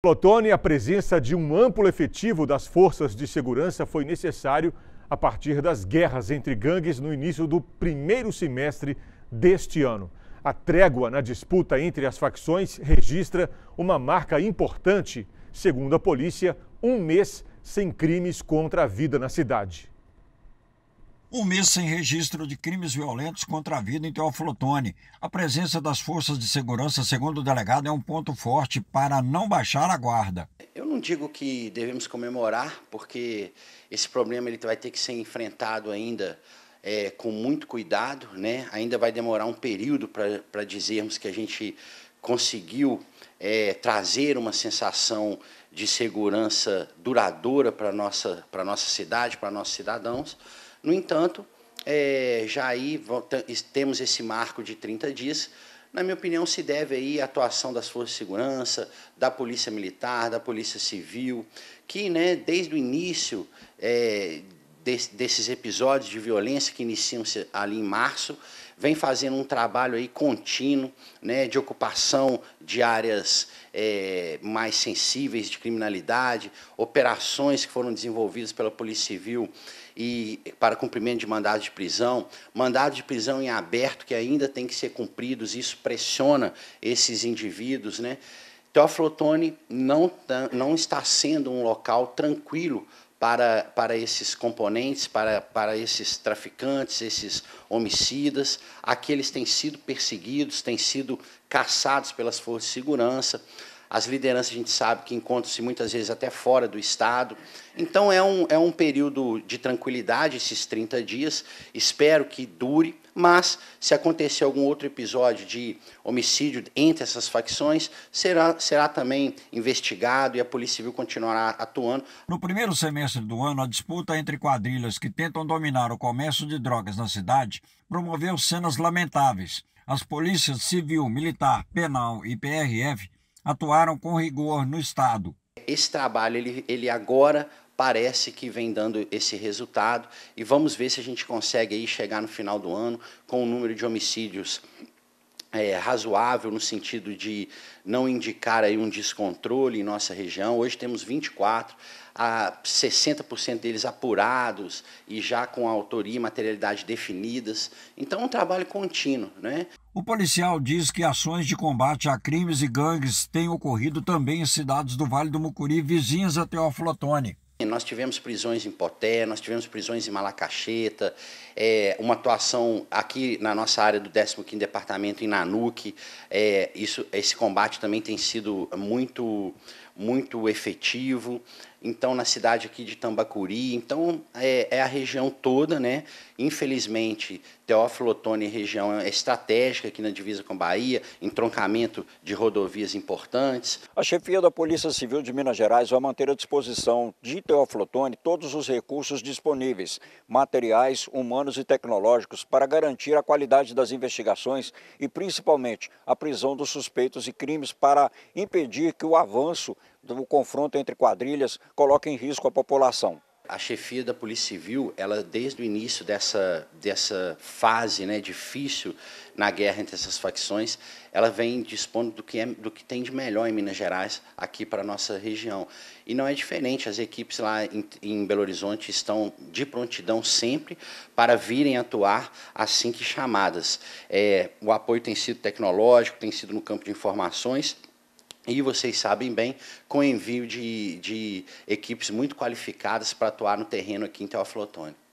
Plotone, a presença de um amplo efetivo das forças de segurança foi necessário a partir das guerras entre gangues no início do primeiro semestre deste ano. A trégua na disputa entre as facções registra uma marca importante. Segundo a polícia, um mês sem crimes contra a vida na cidade. Um mês sem registro de crimes violentos contra a vida em Teoflotone. A presença das forças de segurança, segundo o delegado, é um ponto forte para não baixar a guarda. Eu não digo que devemos comemorar, porque esse problema ele vai ter que ser enfrentado ainda é, com muito cuidado, né? ainda vai demorar um período para dizermos que a gente conseguiu é, trazer uma sensação de segurança duradoura para a nossa, nossa cidade, para nossos cidadãos no entanto, é, já aí temos esse marco de 30 dias, na minha opinião, se deve aí à atuação das forças de segurança, da polícia militar, da polícia civil, que, né, desde o início é, desse, desses episódios de violência que iniciam-se ali em março, vem fazendo um trabalho aí contínuo né, de ocupação de áreas é, mais sensíveis de criminalidade, operações que foram desenvolvidas pela Polícia Civil e para cumprimento de mandados de prisão, mandados de prisão em aberto que ainda têm que ser cumpridos, isso pressiona esses indivíduos, né? Teoflotone não, tá, não está sendo um local tranquilo para, para esses componentes, para, para esses traficantes, esses homicidas. aqueles têm sido perseguidos, têm sido caçados pelas forças de segurança. As lideranças, a gente sabe que encontram-se muitas vezes até fora do Estado. Então, é um, é um período de tranquilidade, esses 30 dias. Espero que dure, mas se acontecer algum outro episódio de homicídio entre essas facções, será, será também investigado e a Polícia Civil continuará atuando. No primeiro semestre do ano, a disputa entre quadrilhas que tentam dominar o comércio de drogas na cidade promoveu cenas lamentáveis. As polícias civil, militar, penal e PRF atuaram com rigor no Estado. Esse trabalho, ele, ele agora parece que vem dando esse resultado e vamos ver se a gente consegue aí chegar no final do ano com o número de homicídios é, razoável no sentido de não indicar aí um descontrole em nossa região. Hoje temos 24 a 60% deles apurados e já com a autoria e materialidade definidas. Então, é um trabalho contínuo. Né? O policial diz que ações de combate a crimes e gangues têm ocorrido também em cidades do Vale do Mucuri, vizinhas a Teófilo Otoni. Nós tivemos prisões em Poté, nós tivemos prisões em Malacacheta, é, uma atuação aqui na nossa área do 15º Departamento, em Nanuque. É, isso, esse combate também tem sido muito, muito efetivo então na cidade aqui de Tambacuri, então é, é a região toda, né? Infelizmente, Teófilo Otoni região é estratégica aqui na divisa com Bahia, entroncamento de rodovias importantes. A chefia da Polícia Civil de Minas Gerais vai manter à disposição de Teófilo Otoni todos os recursos disponíveis, materiais, humanos e tecnológicos, para garantir a qualidade das investigações e principalmente a prisão dos suspeitos e crimes para impedir que o avanço o confronto entre quadrilhas coloca em risco a população. A chefia da Polícia Civil, ela desde o início dessa, dessa fase né, difícil na guerra entre essas facções, ela vem dispondo do que, é, do que tem de melhor em Minas Gerais aqui para a nossa região. E não é diferente, as equipes lá em, em Belo Horizonte estão de prontidão sempre para virem atuar assim que chamadas. É, o apoio tem sido tecnológico, tem sido no campo de informações, e vocês sabem bem, com envio de, de equipes muito qualificadas para atuar no terreno aqui em Teoflotone.